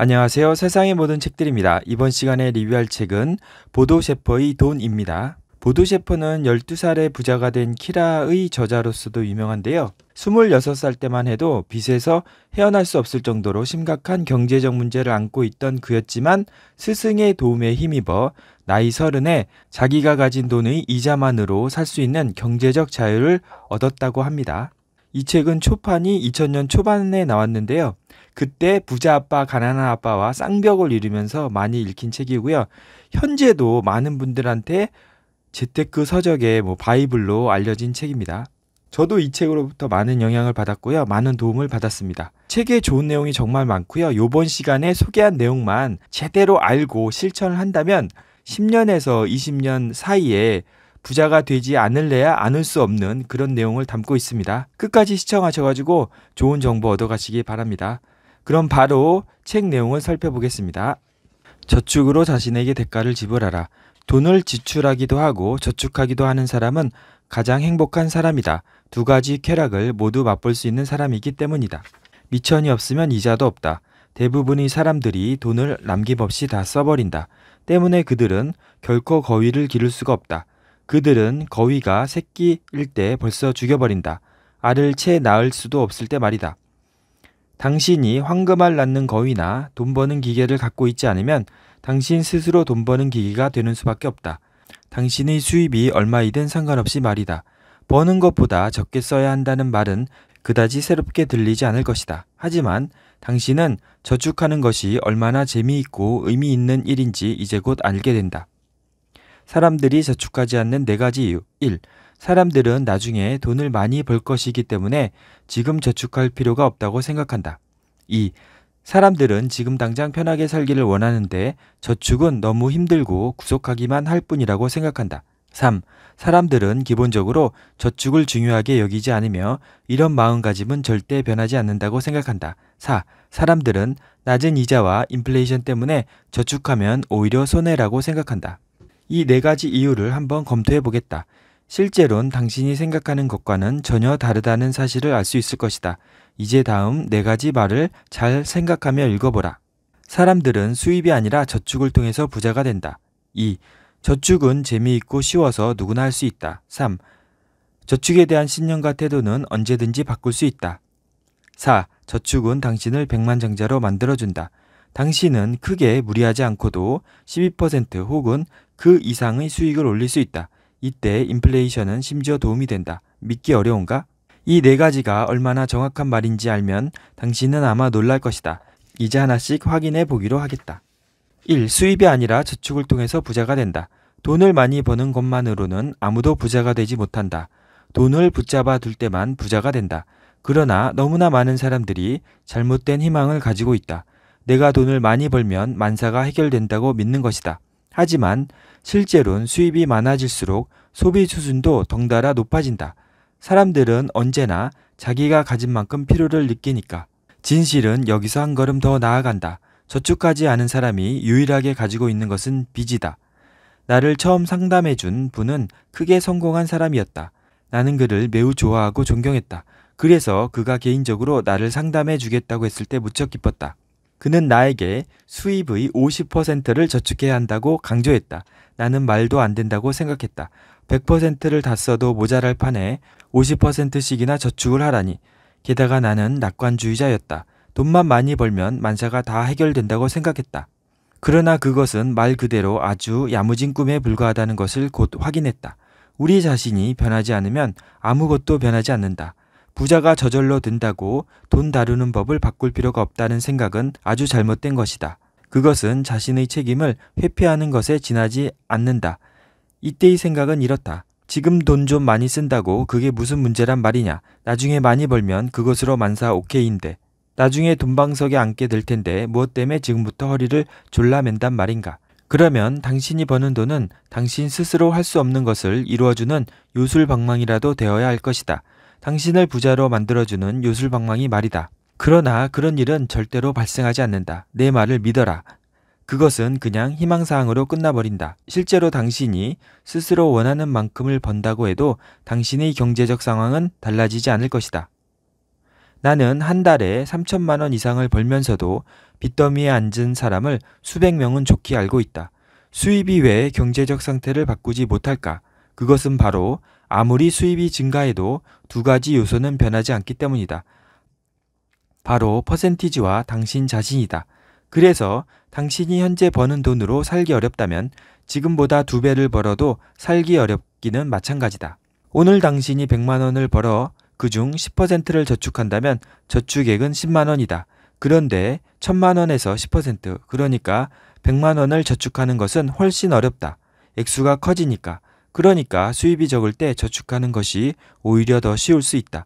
안녕하세요. 세상의 모든 책들입니다. 이번 시간에 리뷰할 책은 보도 셰퍼의 돈입니다. 보도 셰퍼는 12살에 부자가 된 키라의 저자로서도 유명한데요. 26살 때만 해도 빚에서 헤어날 수 없을 정도로 심각한 경제적 문제를 안고 있던 그였지만 스승의 도움에 힘입어 나이 서른에 자기가 가진 돈의 이자만으로 살 수 있는 경제적 자유를 얻었다고 합니다. 이 책은 초판이 2000년 초반에 나왔는데요. 그때 부자 아빠, 가난한 아빠와 쌍벽을 이루면서 많이 읽힌 책이고요. 현재도 많은 분들한테 재테크 서적의 뭐 바이블로 알려진 책입니다. 저도 이 책으로부터 많은 영향을 받았고요. 많은 도움을 받았습니다. 책에 좋은 내용이 정말 많고요. 요번 시간에 소개한 내용만 제대로 알고 실천을 한다면 10년에서 20년 사이에 부자가 되지 않을래야 않을 수 없는 그런 내용을 담고 있습니다. 끝까지 시청하셔가지고 좋은 정보 얻어가시기 바랍니다. 그럼 바로 책 내용을 살펴보겠습니다. 저축으로 자신에게 대가를 지불하라. 돈을 지출하기도 하고 저축하기도 하는 사람은 가장 행복한 사람이다. 두 가지 쾌락을 모두 맛볼 수 있는 사람이기 때문이다. 미천이 없으면 이자도 없다. 대부분의 사람들이 돈을 남김없이 다 써버린다. 때문에 그들은 결코 거위를 기를 수가 없다. 그들은 거위가 새끼일 때 벌써 죽여버린다. 알을 채 낳을 수도 없을 때 말이다. 당신이 황금알 낳는 거위나 돈 버는 기계를 갖고 있지 않으면 당신 스스로 돈 버는 기계가 되는 수밖에 없다. 당신의 수입이 얼마이든 상관없이 말이다. 버는 것보다 적게 써야 한다는 말은 그다지 새롭게 들리지 않을 것이다. 하지만 당신은 저축하는 것이 얼마나 재미있고 의미 있는 일인지 이제 곧 알게 된다. 사람들이 저축하지 않는 네 가지 이유. 1. 사람들은 나중에 돈을 많이 벌 것이기 때문에 지금 저축할 필요가 없다고 생각한다. 2. 사람들은 지금 당장 편하게 살기를 원하는데 저축은 너무 힘들고 구속하기만 할 뿐이라고 생각한다. 3. 사람들은 기본적으로 저축을 중요하게 여기지 않으며 이런 마음가짐은 절대 변하지 않는다고 생각한다. 4. 사람들은 낮은 이자와 인플레이션 때문에 저축하면 오히려 손해라고 생각한다. 이 네 가지 이유를 한번 검토해 보겠다. 실제론 당신이 생각하는 것과는 전혀 다르다는 사실을 알 수 있을 것이다. 이제 다음 네 가지 말을 잘 생각하며 읽어보라. 사람들은 수입이 아니라 저축을 통해서 부자가 된다. 2. 저축은 재미있고 쉬워서 누구나 할 수 있다. 3. 저축에 대한 신념과 태도는 언제든지 바꿀 수 있다. 4. 저축은 당신을 백만장자로 만들어준다. 당신은 크게 무리하지 않고도 12% 혹은 그 이상의 수익을 올릴 수 있다. 이때 인플레이션은 심지어 도움이 된다. 믿기 어려운가? 이 네 가지가 얼마나 정확한 말인지 알면 당신은 아마 놀랄 것이다. 이제 하나씩 확인해 보기로 하겠다. 1. 수입이 아니라 저축을 통해서 부자가 된다. 돈을 많이 버는 것만으로는 아무도 부자가 되지 못한다. 돈을 붙잡아 둘 때만 부자가 된다. 그러나 너무나 많은 사람들이 잘못된 희망을 가지고 있다. 내가 돈을 많이 벌면 만사가 해결된다고 믿는 것이다. 하지만 실제로는 수입이 많아질수록 소비 수준도 덩달아 높아진다. 사람들은 언제나 자기가 가진 만큼 필요를 느끼니까. 진실은 여기서 한 걸음 더 나아간다. 저축하지 않은 사람이 유일하게 가지고 있는 것은 빚이다. 나를 처음 상담해 준 분은 크게 성공한 사람이었다. 나는 그를 매우 좋아하고 존경했다. 그래서 그가 개인적으로 나를 상담해 주겠다고 했을 때 무척 기뻤다. 그는 나에게 수입의 50%를 저축해야 한다고 강조했다. 나는 말도 안 된다고 생각했다. 100%를 다 써도 모자랄 판에 50%씩이나 저축을 하라니. 게다가 나는 낙관주의자였다. 돈만 많이 벌면 만사가 다 해결된다고 생각했다. 그러나 그것은 말 그대로 아주 야무진 꿈에 불과하다는 것을 곧 확인했다. 우리 자신이 변하지 않으면 아무것도 변하지 않는다. 부자가 저절로 된다고 돈 다루는 법을 바꿀 필요가 없다는 생각은 아주 잘못된 것이다. 그것은 자신의 책임을 회피하는 것에 지나지 않는다. 이때의 생각은 이렇다. 지금 돈 좀 많이 쓴다고 그게 무슨 문제란 말이냐. 나중에 많이 벌면 그것으로 만사 오케이인데. 나중에 돈방석에 앉게 될 텐데 무엇 때문에 지금부터 허리를 졸라맨단 말인가. 그러면 당신이 버는 돈은 당신 스스로 할 수 없는 것을 이루어주는 요술방망이라도 되어야 할 것이다. 당신을 부자로 만들어주는 요술방망이 말이다. 그러나 그런 일은 절대로 발생하지 않는다. 내 말을 믿어라. 그것은 그냥 희망사항으로 끝나버린다. 실제로 당신이 스스로 원하는 만큼을 번다고 해도 당신의 경제적 상황은 달라지지 않을 것이다. 나는 한 달에 3천만 원 이상을 벌면서도 빚더미에 앉은 사람을 수백 명은 좋게 알고 있다. 수입 이외의 경제적 상태를 바꾸지 못할까? 그것은 바로 아무리 수입이 증가해도 두 가지 요소는 변하지 않기 때문이다. 바로 퍼센티지와 당신 자신이다. 그래서 당신이 현재 버는 돈으로 살기 어렵다면 지금보다 두 배를 벌어도 살기 어렵기는 마찬가지다. 오늘 당신이 100만 원을 벌어 그 중 10%를 저축한다면 저축액은 10만 원이다. 그런데 1000만 원에서 10% 그러니까 100만 원을 저축하는 것은 훨씬 어렵다. 액수가 커지니까 그러니까 수입이 적을 때 저축하는 것이 오히려 더 쉬울 수 있다.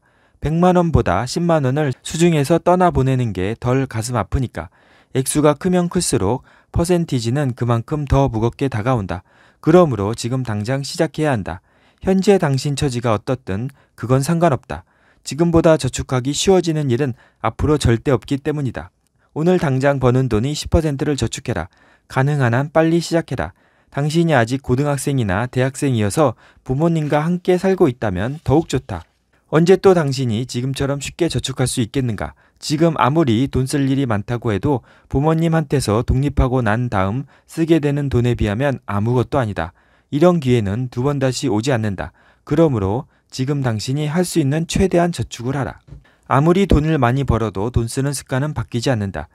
100만원보다 10만원을 수중에서 떠나보내는 게 덜 가슴 아프니까. 액수가 크면 클수록 퍼센티지는 그만큼 더 무겁게 다가온다. 그러므로 지금 당장 시작해야 한다. 현재 당신 처지가 어떻든 그건 상관없다. 지금보다 저축하기 쉬워지는 일은 앞으로 절대 없기 때문이다. 오늘 당장 버는 돈이 10%를 저축해라. 가능한 한 빨리 시작해라. 당신이 아직 고등학생이나 대학생이어서 부모님과 함께 살고 있다면 더욱 좋다. 언제 또 당신이 지금처럼 쉽게 저축할 수 있겠는가? 지금 아무리 돈 쓸 일이 많다고 해도 부모님한테서 독립하고 난 다음 쓰게 되는 돈에 비하면 아무것도 아니다. 이런 기회는 두 번 다시 오지 않는다. 그러므로 지금 당신이 할 수 있는 최대한 저축을 하라. 아무리 돈을 많이 벌어도 돈 쓰는 습관은 바뀌지 않는다.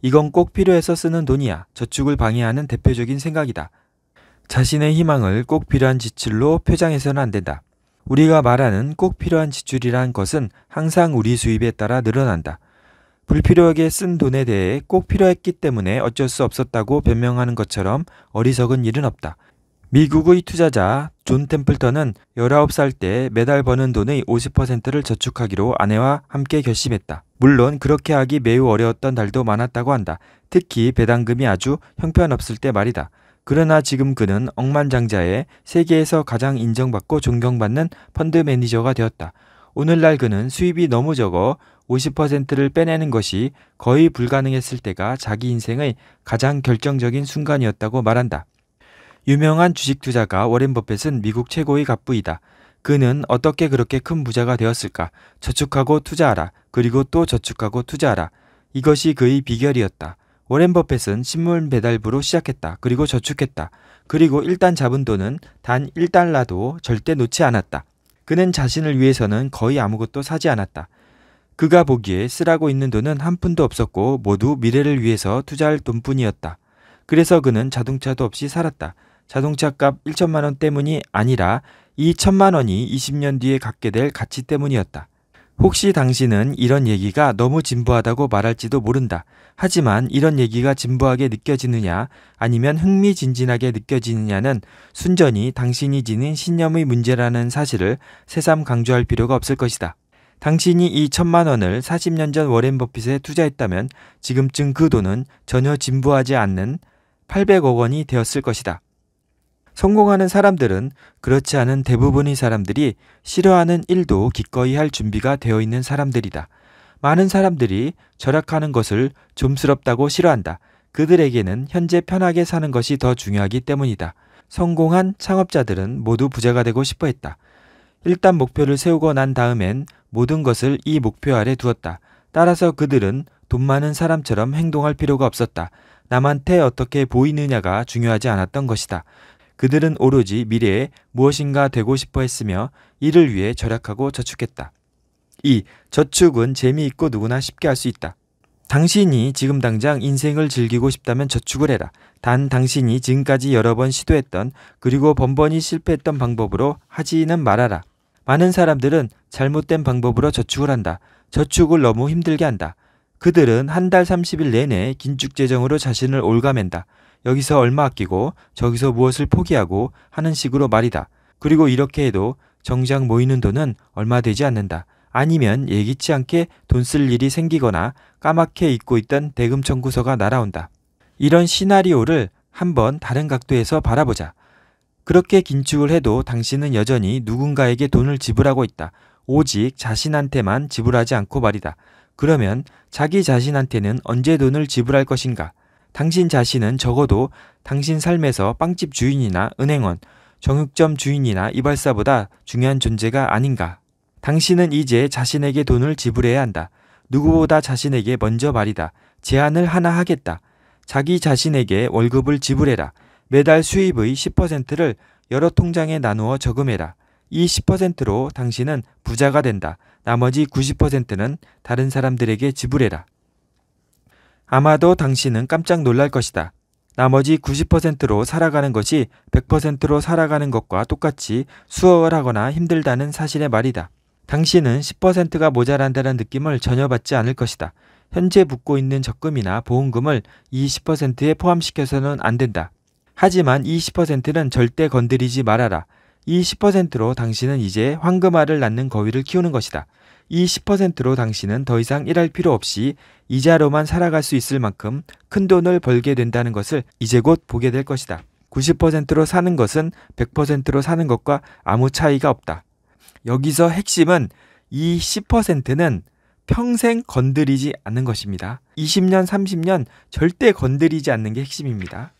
이건 꼭 필요해서 쓰는 돈이야. 저축을 방해하는 대표적인 생각이다. 자신의 희망을 꼭 필요한 지출로 표장해서는 안 된다. 우리가 말하는 꼭 필요한 지출이란 것은 항상 우리 수입에 따라 늘어난다. 불필요하게 쓴 돈에 대해 꼭 필요했기 때문에 어쩔 수 없었다고 변명하는 것처럼 어리석은 일은 없다. 미국의 투자자 존 템플턴은 19살 때 매달 버는 돈의 50%를 저축하기로 아내와 함께 결심했다. 물론 그렇게 하기 매우 어려웠던 달도 많았다고 한다. 특히 배당금이 아주 형편없을 때 말이다. 그러나 지금 그는 억만장자의 세계에서 가장 인정받고 존경받는 펀드 매니저가 되었다. 오늘날 그는 수입이 너무 적어 50%를 빼내는 것이 거의 불가능했을 때가 자기 인생의 가장 결정적인 순간이었다고 말한다. 유명한 주식 투자가 워렌 버펫은 미국 최고의 갑부이다. 그는 어떻게 그렇게 큰 부자가 되었을까? 저축하고 투자하라. 그리고 또 저축하고 투자하라. 이것이 그의 비결이었다. 워렌 버펫은 신문 배달부로 시작했다. 그리고 저축했다. 그리고 일단 잡은 돈은 단 1달러도 절대 놓지 않았다. 그는 자신을 위해서는 거의 아무것도 사지 않았다. 그가 보기에 쓰라고 있는 돈은 한 푼도 없었고 모두 미래를 위해서 투자할 돈뿐이었다. 그래서 그는 자동차도 없이 살았다. 자동차 값 1천만 원 때문이 아니라 이 천만 원이 20년 뒤에 갖게 될 가치 때문이었다. 혹시 당신은 이런 얘기가 너무 진부하다고 말할지도 모른다. 하지만 이런 얘기가 진부하게 느껴지느냐 아니면 흥미진진하게 느껴지느냐는 순전히 당신이 지닌 신념의 문제라는 사실을 새삼 강조할 필요가 없을 것이다. 당신이 이 천만 원을 40년 전 워렌 버핏에 투자했다면 지금쯤 그 돈은 전혀 진부하지 않는 800억 원이 되었을 것이다. 성공하는 사람들은 그렇지 않은 대부분의 사람들이 싫어하는 일도 기꺼이 할 준비가 되어 있는 사람들이다. 많은 사람들이 절약하는 것을 좀스럽다고 싫어한다. 그들에게는 현재 편하게 사는 것이 더 중요하기 때문이다. 성공한 창업자들은 모두 부자가 되고 싶어 했다. 일단 목표를 세우고 난 다음엔 모든 것을 이 목표 아래 두었다. 따라서 그들은 돈 많은 사람처럼 행동할 필요가 없었다. 남한테 어떻게 보이느냐가 중요하지 않았던 것이다. 그들은 오로지 미래에 무엇인가 되고 싶어 했으며 이를 위해 절약하고 저축했다. 2. 저축은 재미있고 누구나 쉽게 할 수 있다. 당신이 지금 당장 인생을 즐기고 싶다면 저축을 해라. 단 당신이 지금까지 여러 번 시도했던 그리고 번번이 실패했던 방법으로 하지는 말아라. 많은 사람들은 잘못된 방법으로 저축을 한다. 저축을 너무 힘들게 한다. 그들은 한 달 30일 내내 긴축 재정으로 자신을 올가맨다. 여기서 얼마 아끼고 저기서 무엇을 포기하고 하는 식으로 말이다. 그리고 이렇게 해도 정작 모이는 돈은 얼마 되지 않는다. 아니면 예기치 않게 돈 쓸 일이 생기거나 까맣게 잊고 있던 대금 청구서가 날아온다. 이런 시나리오를 한번 다른 각도에서 바라보자. 그렇게 긴축을 해도 당신은 여전히 누군가에게 돈을 지불하고 있다. 오직 자신한테만 지불하지 않고 말이다. 그러면 자기 자신한테는 언제 돈을 지불할 것인가? 당신 자신은 적어도 당신 삶에서 빵집 주인이나 은행원, 정육점 주인이나 이발사보다 중요한 존재가 아닌가. 당신은 이제 자신에게 돈을 지불해야 한다. 누구보다 자신에게 먼저 말이다. 제안을 하나 하겠다. 자기 자신에게 월급을 지불해라. 매달 수입의 10%를 여러 통장에 나누어 저금해라. 이 10%로 당신은 부자가 된다. 나머지 90%는 다른 사람들에게 지불해라. 아마도 당신은 깜짝 놀랄 것이다. 나머지 90%로 살아가는 것이 100%로 살아가는 것과 똑같이 수월하거나 힘들다는 사실의 말이다. 당신은 10%가 모자란다는 느낌을 전혀 받지 않을 것이다. 현재 붓고 있는 적금이나 보험금을 2 0에 포함시켜서는 안 된다. 하지만 2 0는 절대 건드리지 말아라. 2 0로 당신은 이제 황금알을 낳는 거위를 키우는 것이다. 이 10%로 당신은 더 이상 일할 필요 없이 이자로만 살아갈 수 있을 만큼 큰 돈을 벌게 된다는 것을 이제 곧 보게 될 것이다. 90%로 사는 것은 100%로 사는 것과 아무 차이가 없다. 여기서 핵심은 이 10%는 평생 건드리지 않는 것입니다. 20년, 30년 절대 건드리지 않는 게 핵심입니다.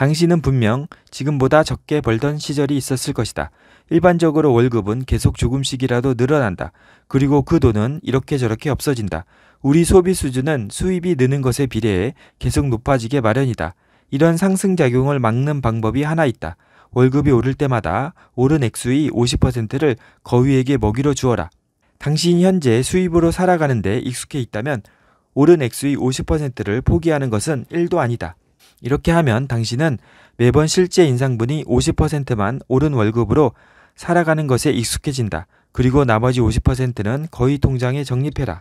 당신은 분명 지금보다 적게 벌던 시절이 있었을 것이다. 일반적으로 월급은 계속 조금씩이라도 늘어난다. 그리고 그 돈은 이렇게 저렇게 없어진다. 우리 소비 수준은 수입이 느는 것에 비례해 계속 높아지게 마련이다. 이런 상승작용을 막는 방법이 하나 있다. 월급이 오를 때마다 오른 액수의 50%를 거위에게 먹이로 주어라. 당신이 현재 수입으로 살아가는데 익숙해 있다면 오른 액수의 50%를 포기하는 것은 1도 아니다. 이렇게 하면 당신은 매번 실제 인상분이 50%만 오른 월급으로 살아가는 것에 익숙해진다. 그리고 나머지 50%는 거의 통장에 적립해라.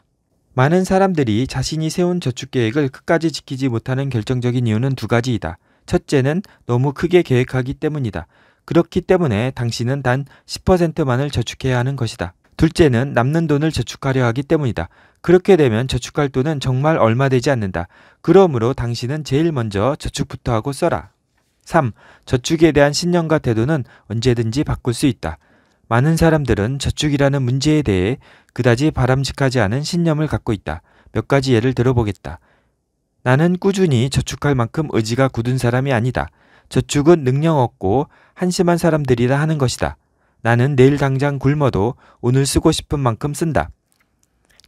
많은 사람들이 자신이 세운 저축 계획을 끝까지 지키지 못하는 결정적인 이유는 두 가지이다. 첫째는 너무 크게 계획하기 때문이다. 그렇기 때문에 당신은 단 10%만을 저축해야 하는 것이다. 둘째는 남는 돈을 저축하려 하기 때문이다. 그렇게 되면 저축할 돈은 정말 얼마 되지 않는다. 그러므로 당신은 제일 먼저 저축부터 하고 써라. 3. 저축에 대한 신념과 태도는 언제든지 바꿀 수 있다. 많은 사람들은 저축이라는 문제에 대해 그다지 바람직하지 않은 신념을 갖고 있다. 몇 가지 예를 들어보겠다. 나는 꾸준히 저축할 만큼 의지가 굳은 사람이 아니다. 저축은 능력 없고 한심한 사람들이라 하는 것이다. 나는 내일 당장 굶어도 오늘 쓰고 싶은 만큼 쓴다.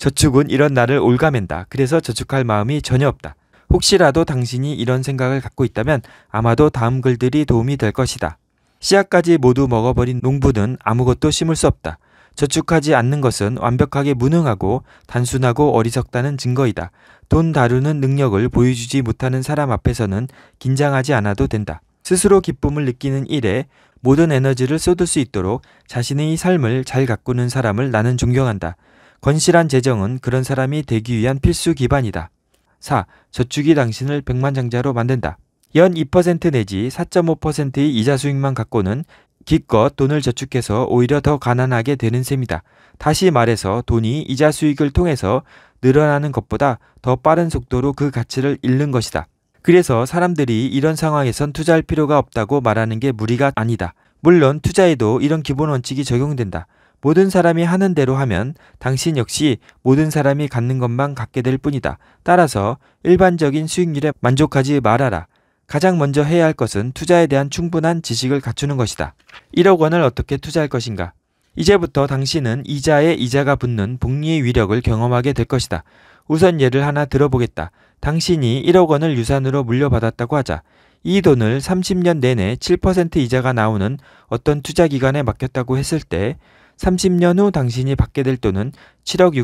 저축은 이런 나를 올가맨다. 그래서 저축할 마음이 전혀 없다. 혹시라도 당신이 이런 생각을 갖고 있다면 아마도 다음 글들이 도움이 될 것이다. 씨앗까지 모두 먹어버린 농부는 아무것도 심을 수 없다. 저축하지 않는 것은 완벽하게 무능하고 단순하고 어리석다는 증거이다. 돈 다루는 능력을 보여주지 못하는 사람 앞에서는 긴장하지 않아도 된다. 스스로 기쁨을 느끼는 일에 모든 에너지를 쏟을 수 있도록 자신의 삶을 잘 가꾸는 사람을 나는 존경한다. 건실한 재정은 그런 사람이 되기 위한 필수 기반이다. 4. 저축이 당신을 백만장자로 만든다. 연 2% 내지 4.5%의 이자 수익만 갖고는 기껏 돈을 저축해서 오히려 더 가난하게 되는 셈이다. 다시 말해서 돈이 이자 수익을 통해서 늘어나는 것보다 더 빠른 속도로 그 가치를 잃는 것이다. 그래서 사람들이 이런 상황에선 투자할 필요가 없다고 말하는 게 무리가 아니다. 물론 투자에도 이런 기본 원칙이 적용된다. 모든 사람이 하는 대로 하면 당신 역시 모든 사람이 갖는 것만 갖게 될 뿐이다. 따라서 일반적인 수익률에 만족하지 말아라. 가장 먼저 해야 할 것은 투자에 대한 충분한 지식을 갖추는 것이다. 1억 원을 어떻게 투자할 것인가? 이제부터 당신은 이자에 이자가 붙는 복리의 위력을 경험하게 될 것이다. 우선 예를 하나 들어보겠다. 당신이 1억 원을 유산으로 물려받았다고 하자. 이 돈을 30년 내내 7% 이자가 나오는 어떤 투자 기관에 맡겼다고 했을 때 30년 후 당신이 받게 될 돈은 7억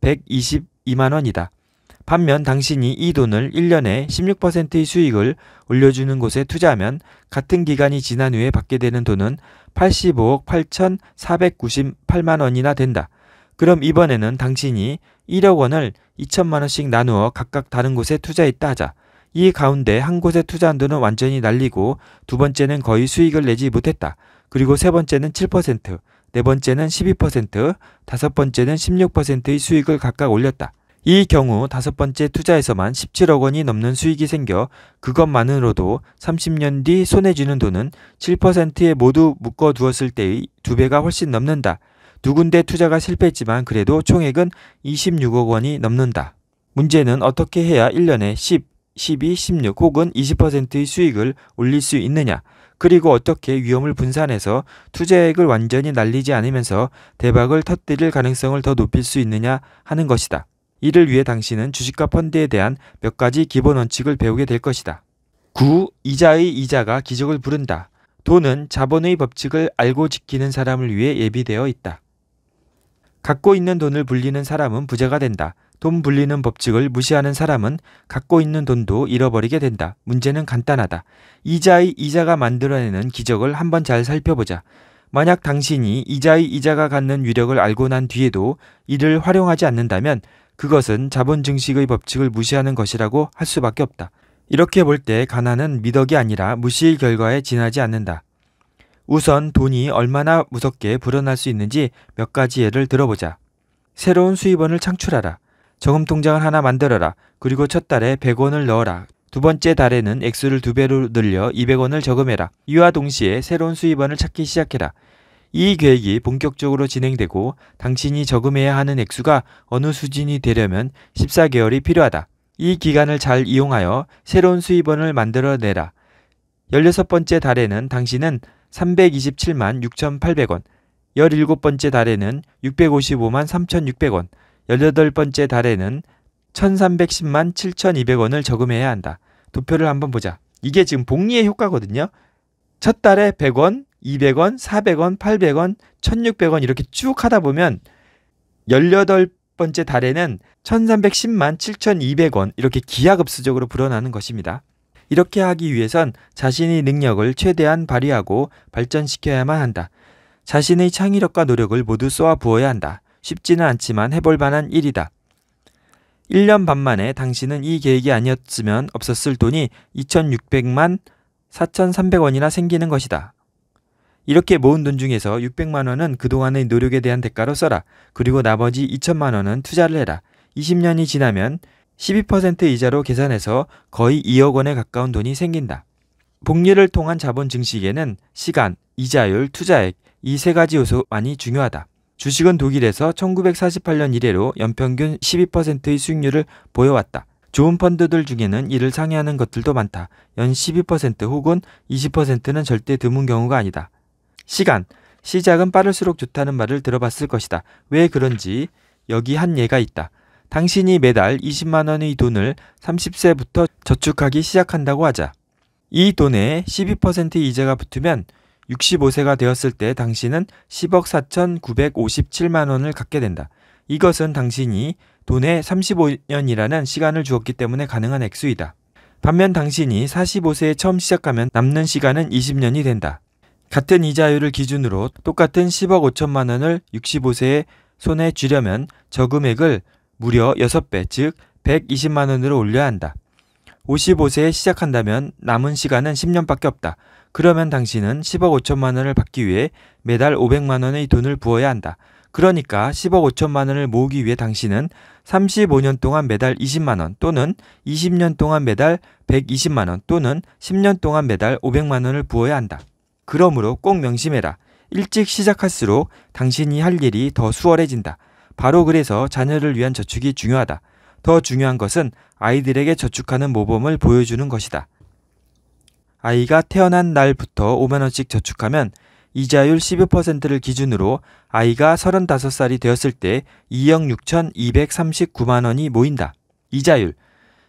6,122만 원이다. 반면 당신이 이 돈을 1년에 16%의 수익을 올려주는 곳에 투자하면 같은 기간이 지난 후에 받게 되는 돈은 85억 8,498만 원이나 된다. 그럼 이번에는 당신이 1억 원을 2천만 원씩 나누어 각각 다른 곳에 투자했다 하자. 이 가운데 한 곳에 투자한 돈은 완전히 날리고 두 번째는 거의 수익을 내지 못했다. 그리고 세 번째는 7%, 네 번째는 12%, 다섯 번째는 16%의 수익을 각각 올렸다. 이 경우 다섯 번째 투자에서만 17억 원이 넘는 수익이 생겨 그것만으로도 30년 뒤 손해주는 돈은 7%에 모두 묶어 두었을 때의 두 배가 훨씬 넘는다. 누 군데 투자가 실패했지만 그래도 총액은 26억 원이 넘는다. 문제는 어떻게 해야 1년에 10, 12, 16 혹은 20%의 수익을 올릴 수 있느냐? 그리고 어떻게 위험을 분산해서 투자액을 완전히 날리지 않으면서 대박을 터뜨릴 가능성을 더 높일 수 있느냐 하는 것이다. 이를 위해 당신은 주식과 펀드에 대한 몇 가지 기본 원칙을 배우게 될 것이다. 9. 이자의 이자가 기적을 부른다. 돈은 자본의 법칙을 알고 지키는 사람을 위해 예비되어 있다. 갖고 있는 돈을 불리는 사람은 부자가 된다. 돈 불리는 법칙을 무시하는 사람은 갖고 있는 돈도 잃어버리게 된다. 문제는 간단하다. 이자의 이자가 만들어내는 기적을 한번 잘 살펴보자. 만약 당신이 이자의 이자가 갖는 위력을 알고 난 뒤에도 이를 활용하지 않는다면 그것은 자본 증식의 법칙을 무시하는 것이라고 할 수밖에 없다. 이렇게 볼 때 가난은 미덕이 아니라 무시의 결과에 지나지 않는다. 우선 돈이 얼마나 무섭게 불어날 수 있는지 몇 가지 예를 들어보자. 새로운 수입원을 창출하라. 저금 통장을 하나 만들어라. 그리고 첫 달에 100원을 넣어라. 두 번째 달에는 액수를 두 배로 늘려 200원을 저금해라. 이와 동시에 새로운 수입원을 찾기 시작해라. 이 계획이 본격적으로 진행되고 당신이 저금해야 하는 액수가 어느 수준이 되려면 14개월이 필요하다. 이 기간을 잘 이용하여 새로운 수입원을 만들어내라. 16번째 달에는 당신은 327만 6,800원, 17번째 달에는 655만 3,600원, 18번째 달에는 1310만 7200원을 저금해야 한다. 도표를 한번 보자. 이게 지금 복리의 효과거든요. 첫 달에 100원, 200원, 400원, 800원, 1600원 이렇게 쭉 하다 보면 18번째 달에는 1310만 7200원 이렇게 기하급수적으로 불어나는 것입니다. 이렇게 하기 위해선 자신의 능력을 최대한 발휘하고 발전시켜야만 한다. 자신의 창의력과 노력을 모두 쏘아 부어야 한다. 쉽지는 않지만 해볼 만한 일이다. 1년 반 만에 당신은 이 계획이 아니었으면 없었을 돈이 2,600만 4,300원이나 생기는 것이다. 이렇게 모은 돈 중에서 600만 원은 그동안의 노력에 대한 대가로 써라. 그리고 나머지 2천만 원은 투자를 해라. 20년이 지나면 12% 이자로 계산해서 거의 2억 원에 가까운 돈이 생긴다. 복리를 통한 자본 증식에는 시간, 이자율, 투자액 이 세 가지 요소만이 중요하다. 주식은 독일에서 1948년 이래로 연평균 12%의 수익률을 보여왔다. 좋은 펀드들 중에는 이를 상회하는 것들도 많다. 연 12% 혹은 20%는 절대 드문 경우가 아니다. 시간. 시작은 빠를수록 좋다는 말을 들어봤을 것이다. 왜 그런지 여기 한 예가 있다. 당신이 매달 20만원의 돈을 30세부터 저축하기 시작한다고 하자. 이 돈에 12% 이자가 붙으면 65세가 되었을 때 당신은 10억 4,957만 원을 갖게 된다. 이것은 당신이 돈에 35년이라는 시간을 주었기 때문에 가능한 액수이다. 반면 당신이 45세에 처음 시작하면 남는 시간은 20년이 된다. 같은 이자율을 기준으로 똑같은 10억 5천만 원을 65세에 손에 쥐려면 저금액을 무려 6배, 즉 120만 원으로 올려야 한다. 55세에 시작한다면 남은 시간은 10년밖에 없다. 그러면 당신은 10억 5천만 원을 받기 위해 매달 500만 원의 돈을 부어야 한다. 그러니까 10억 5천만 원을 모으기 위해 당신은 35년 동안 매달 20만 원 또는 20년 동안 매달 120만 원 또는 10년 동안 매달 500만 원을 부어야 한다. 그러므로 꼭 명심해라. 일찍 시작할수록 당신이 할 일이 더 수월해진다. 바로 그래서 자녀를 위한 저축이 중요하다. 더 중요한 것은 아이들에게 저축하는 모범을 보여주는 것이다. 아이가 태어난 날부터 5만원씩 저축하면 이자율 12%를 기준으로 아이가 35살이 되었을 때 2억 6,239만원이 모인다. 이자율.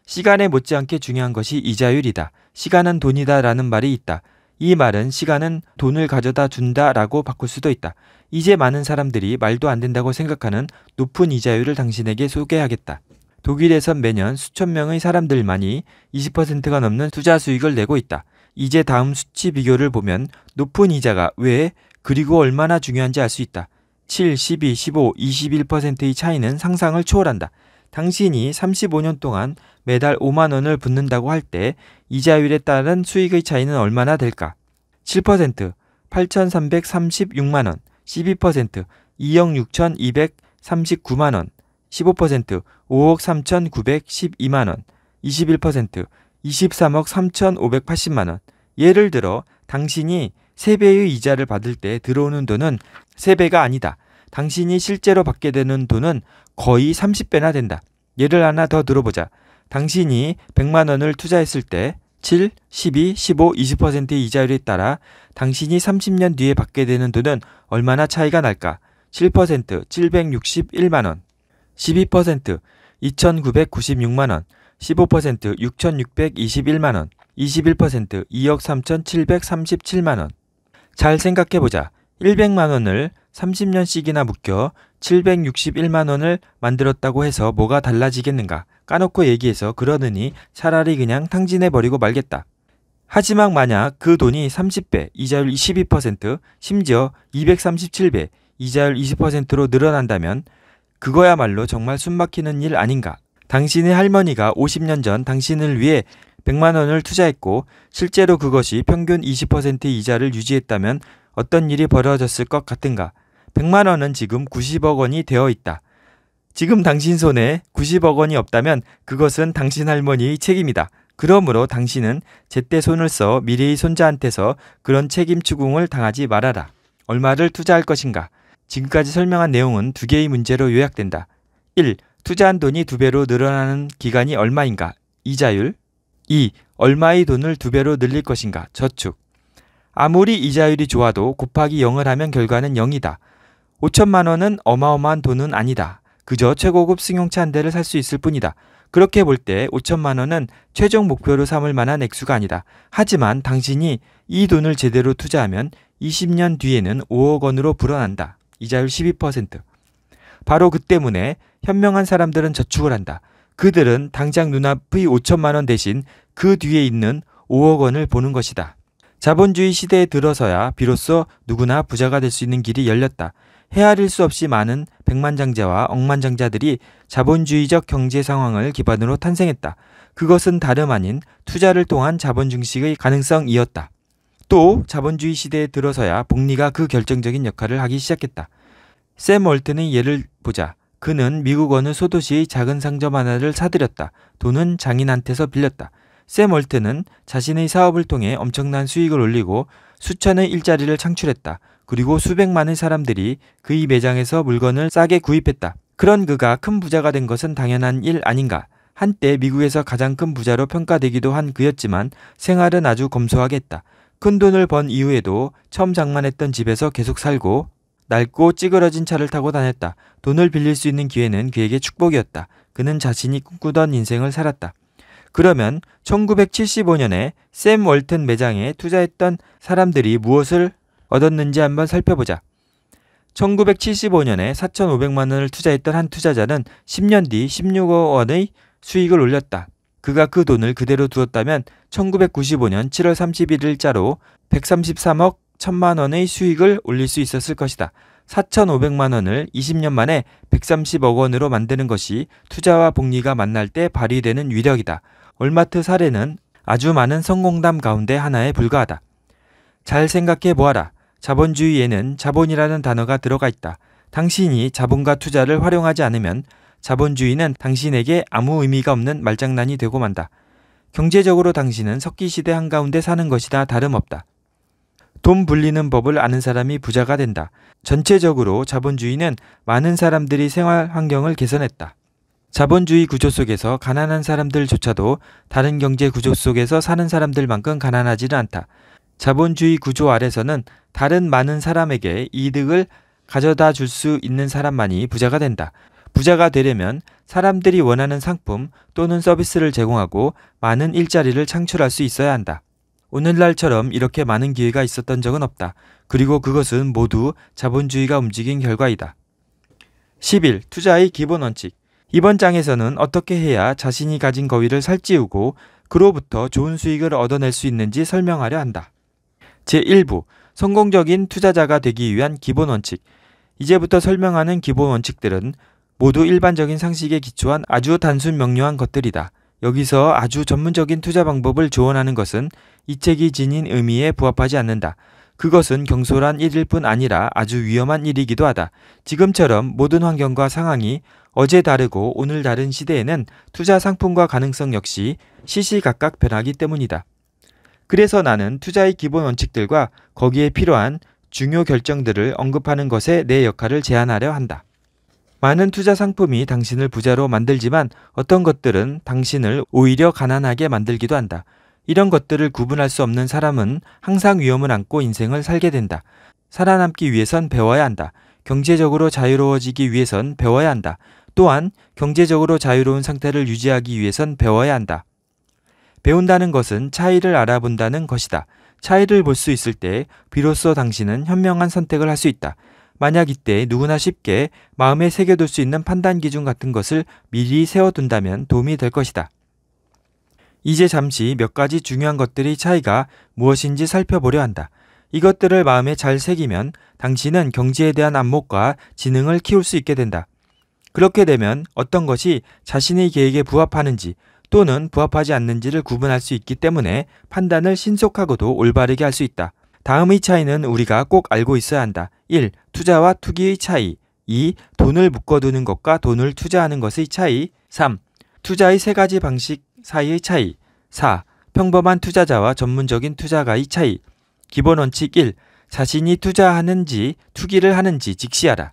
시간에 못지않게 중요한 것이 이자율이다. 시간은 돈이다 라는 말이 있다. 이 말은 시간은 돈을 가져다 준다 라고 바꿀 수도 있다. 이제 많은 사람들이 말도 안 된다고 생각하는 높은 이자율을 당신에게 소개하겠다. 독일에선 매년 수천 명의 사람들만이 20%가 넘는 투자 수익을 내고 있다. 이제 다음 수치 비교를 보면 높은 이자가 왜 그리고 얼마나 중요한지 알 수 있다. 7, 12, 15, 21%의 차이는 상상을 초월한다. 당신이 35년 동안 매달 5만 원을 붓는다고 할 때 이자율에 따른 수익의 차이는 얼마나 될까? 7% 8,336만 원, 12% 2억 6,239만 원, 15% 5억 3,912만 원, 21% 23억 3,580만 원. 예를 들어 당신이 3배의 이자를 받을 때 들어오는 돈은 3배가 아니다. 당신이 실제로 받게 되는 돈은 거의 30배나 된다. 예를 하나 더 들어보자. 당신이 100만 원을 투자했을 때 7, 12, 15, 20%의 이자율에 따라 당신이 30년 뒤에 받게 되는 돈은 얼마나 차이가 날까? 7% 761만 원. 12% 2,996만원, 15% 6,621만원, 21% 2억 3,737만원. 잘 생각해보자. 100만원을 30년씩이나 묶여 761만원을 만들었다고 해서 뭐가 달라지겠는가. 까놓고 얘기해서 그러느니 차라리 그냥 탕진해버리고 말겠다. 하지만 만약 그 돈이 30배, 이자율 12%, 심지어 237배, 이자율 20%로 늘어난다면 그거야말로 정말 숨막히는 일 아닌가. 당신의 할머니가 50년 전 당신을 위해 100만 원을 투자했고 실제로 그것이 평균 20% 이자를 유지했다면 어떤 일이 벌어졌을 것 같은가. 100만 원은 지금 90억 원이 되어 있다. 지금 당신 손에 90억 원이 없다면 그것은 당신 할머니의 책임이다. 그러므로 당신은 제때 손을 써 미래의 손자한테서 그런 책임 추궁을 당하지 말아라. 얼마를 투자할 것인가? 지금까지 설명한 내용은 두 개의 문제로 요약된다. 1. 투자한 돈이 두 배로 늘어나는 기간이 얼마인가? 이자율. 2. 얼마의 돈을 두 배로 늘릴 것인가? 저축. 아무리 이자율이 좋아도 곱하기 0을 하면 결과는 0이다. 5천만 원은 어마어마한 돈은 아니다. 그저 최고급 승용차 한 대를 살 수 있을 뿐이다. 그렇게 볼 때 5천만 원은 최종 목표로 삼을 만한 액수가 아니다. 하지만 당신이 이 돈을 제대로 투자하면 20년 뒤에는 5억 원으로 불어난다. 이자율 12%. 바로 그 때문에 현명한 사람들은 저축을 한다. 그들은 당장 눈앞의 5천만 원 대신 그 뒤에 있는 5억 원을 보는 것이다. 자본주의 시대에 들어서야 비로소 누구나 부자가 될 수 있는 길이 열렸다. 헤아릴 수 없이 많은 백만장자와 억만장자들이 자본주의적 경제 상황을 기반으로 탄생했다. 그것은 다름 아닌 투자를 통한 자본 증식의 가능성이었다. 또 자본주의 시대에 들어서야 복리가 그 결정적인 역할을 하기 시작했다. 샘 월튼의 예를 보자. 그는 미국 어느 소도시의 작은 상점 하나를 사들였다. 돈은 장인한테서 빌렸다. 샘 월튼은 자신의 사업을 통해 엄청난 수익을 올리고 수천의 일자리를 창출했다. 그리고 수백만의 사람들이 그의 매장에서 물건을 싸게 구입했다. 그런 그가 큰 부자가 된 것은 당연한 일 아닌가. 한때 미국에서 가장 큰 부자로 평가되기도 한 그였지만 생활은 아주 검소하게 했다. 큰 돈을 번 이후에도 처음 장만했던 집에서 계속 살고 낡고 찌그러진 차를 타고 다녔다. 돈을 빌릴 수 있는 기회는 그에게 축복이었다. 그는 자신이 꿈꾸던 인생을 살았다. 그러면 1975년에 샘 월튼 매장에 투자했던 사람들이 무엇을 얻었는지 한번 살펴보자. 1975년에 4,500만 원을 투자했던 한 투자자는 10년 뒤 16억 원의 수익을 올렸다. 그가 그 돈을 그대로 두었다면 1995년 7월 31일자로 133억 1천만 원의 수익을 올릴 수 있었을 것이다. 4,500만 원을 20년 만에 130억 원으로 만드는 것이 투자와 복리가 만날 때 발휘되는 위력이다. 월마트 사례는 아주 많은 성공담 가운데 하나에 불과하다. 잘 생각해 보아라. 자본주의에는 자본이라는 단어가 들어가 있다. 당신이 자본과 투자를 활용하지 않으면 자본주의는 당신에게 아무 의미가 없는 말장난이 되고 만다. 경제적으로 당신은 석기시대 한가운데 사는 것이다 다름없다. 돈 불리는 법을 아는 사람이 부자가 된다. 전체적으로 자본주의는 많은 사람들이 생활 환경을 개선했다. 자본주의 구조 속에서 가난한 사람들조차도 다른 경제 구조 속에서 사는 사람들만큼 가난하지는 않다. 자본주의 구조 아래서는 다른 많은 사람에게 이득을 가져다 줄 수 있는 사람만이 부자가 된다. 부자가 되려면 사람들이 원하는 상품 또는 서비스를 제공하고 많은 일자리를 창출할 수 있어야 한다. 오늘날처럼 이렇게 많은 기회가 있었던 적은 없다. 그리고 그것은 모두 자본주의가 움직인 결과이다. 10일 투자의 기본 원칙. 이번 장에서는 어떻게 해야 자신이 가진 거위를 살찌우고 그로부터 좋은 수익을 얻어낼 수 있는지 설명하려 한다. 제1부 성공적인 투자자가 되기 위한 기본 원칙. 이제부터 설명하는 기본 원칙들은 모두 일반적인 상식에 기초한 아주 단순 명료한 것들이다. 여기서 아주 전문적인 투자 방법을 조언하는 것은 이 책이 지닌 의미에 부합하지 않는다. 그것은 경솔한 일일 뿐 아니라 아주 위험한 일이기도 하다. 지금처럼 모든 환경과 상황이 어제 다르고 오늘 다른 시대에는 투자 상품과 가능성 역시 시시각각 변하기 때문이다. 그래서 나는 투자의 기본 원칙들과 거기에 필요한 중요 결정들을 언급하는 것에 내 역할을 제안하려 한다. 많은 투자 상품이 당신을 부자로 만들지만 어떤 것들은 당신을 오히려 가난하게 만들기도 한다. 이런 것들을 구분할 수 없는 사람은 항상 위험을 안고 인생을 살게 된다. 살아남기 위해선 배워야 한다. 경제적으로 자유로워지기 위해선 배워야 한다. 또한 경제적으로 자유로운 상태를 유지하기 위해선 배워야 한다. 배운다는 것은 차이를 알아본다는 것이다. 차이를 볼 수 있을 때 비로소 당신은 현명한 선택을 할 수 있다. 만약 이때 누구나 쉽게 마음에 새겨둘 수 있는 판단 기준 같은 것을 미리 세워둔다면 도움이 될 것이다. 이제 잠시 몇 가지 중요한 것들의 차이가 무엇인지 살펴보려 한다. 이것들을 마음에 잘 새기면 당신은 경제에 대한 안목과 지능을 키울 수 있게 된다. 그렇게 되면 어떤 것이 자신의 계획에 부합하는지 또는 부합하지 않는지를 구분할 수 있기 때문에 판단을 신속하고도 올바르게 할 수 있다. 다음의 차이는 우리가 꼭 알고 있어야 한다. 1. 투자와 투기의 차이 2. 돈을 묶어두는 것과 돈을 투자하는 것의 차이 3. 투자의 세 가지 방식 사이의 차이 4. 평범한 투자자와 전문적인 투자가의 차이 기본 원칙 1. 자신이 투자하는지 투기를 하는지 직시하라.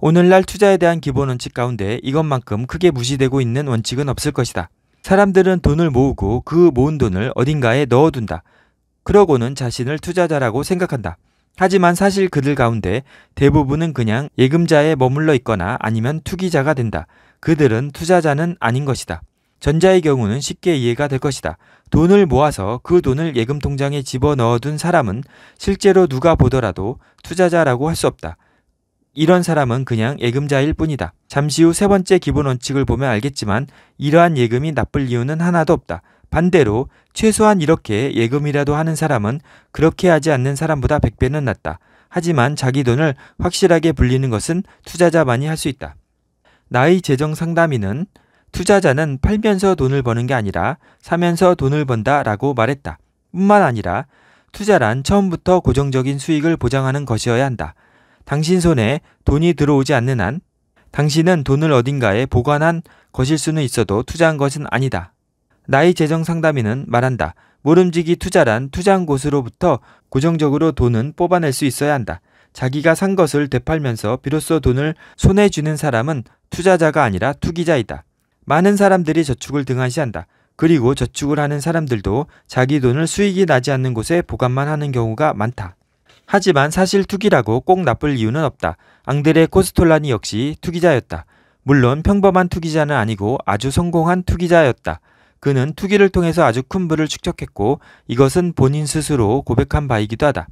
오늘날 투자에 대한 기본 원칙 가운데 이것만큼 크게 무시되고 있는 원칙은 없을 것이다. 사람들은 돈을 모으고 그 모은 돈을 어딘가에 넣어둔다. 그러고는 자신을 투자자라고 생각한다. 하지만 사실 그들 가운데 대부분은 그냥 예금자에 머물러 있거나 아니면 투기자가 된다. 그들은 투자자는 아닌 것이다. 전자의 경우는 쉽게 이해가 될 것이다. 돈을 모아서 그 돈을 예금 통장에 집어 넣어둔 사람은 실제로 누가 보더라도 투자자라고 할 수 없다. 이런 사람은 그냥 예금자일 뿐이다. 잠시 후 세 번째 기본 원칙을 보면 알겠지만 이러한 예금이 나쁠 이유는 하나도 없다. 반대로 최소한 이렇게 예금이라도 하는 사람은 그렇게 하지 않는 사람보다 100배는 낫다. 하지만 자기 돈을 확실하게 불리는 것은 투자자만이 할 수 있다. 나의 재정 상담인은 투자자는 팔면서 돈을 버는 게 아니라 사면서 돈을 번다 라고 말했다. 뿐만 아니라 투자란 처음부터 고정적인 수익을 보장하는 것이어야 한다. 당신 손에 돈이 들어오지 않는 한 당신은 돈을 어딘가에 보관한 것일 수는 있어도 투자한 것은 아니다. 나의 재정 상담인은 말한다. 모름지기 투자란 투자한 곳으로부터 고정적으로 돈은 뽑아낼 수 있어야 한다. 자기가 산 것을 되팔면서 비로소 돈을 손에 쥐는 사람은 투자자가 아니라 투기자이다. 많은 사람들이 저축을 등한시한다. 그리고 저축을 하는 사람들도 자기 돈을 수익이 나지 않는 곳에 보관만 하는 경우가 많다. 하지만 사실 투기라고 꼭 나쁠 이유는 없다. 앙드레 코스톨라니 역시 투기자였다. 물론 평범한 투기자는 아니고 아주 성공한 투기자였다. 그는 투기를 통해서 아주 큰 부를 축적했고 이것은 본인 스스로 고백한 바이기도 하다.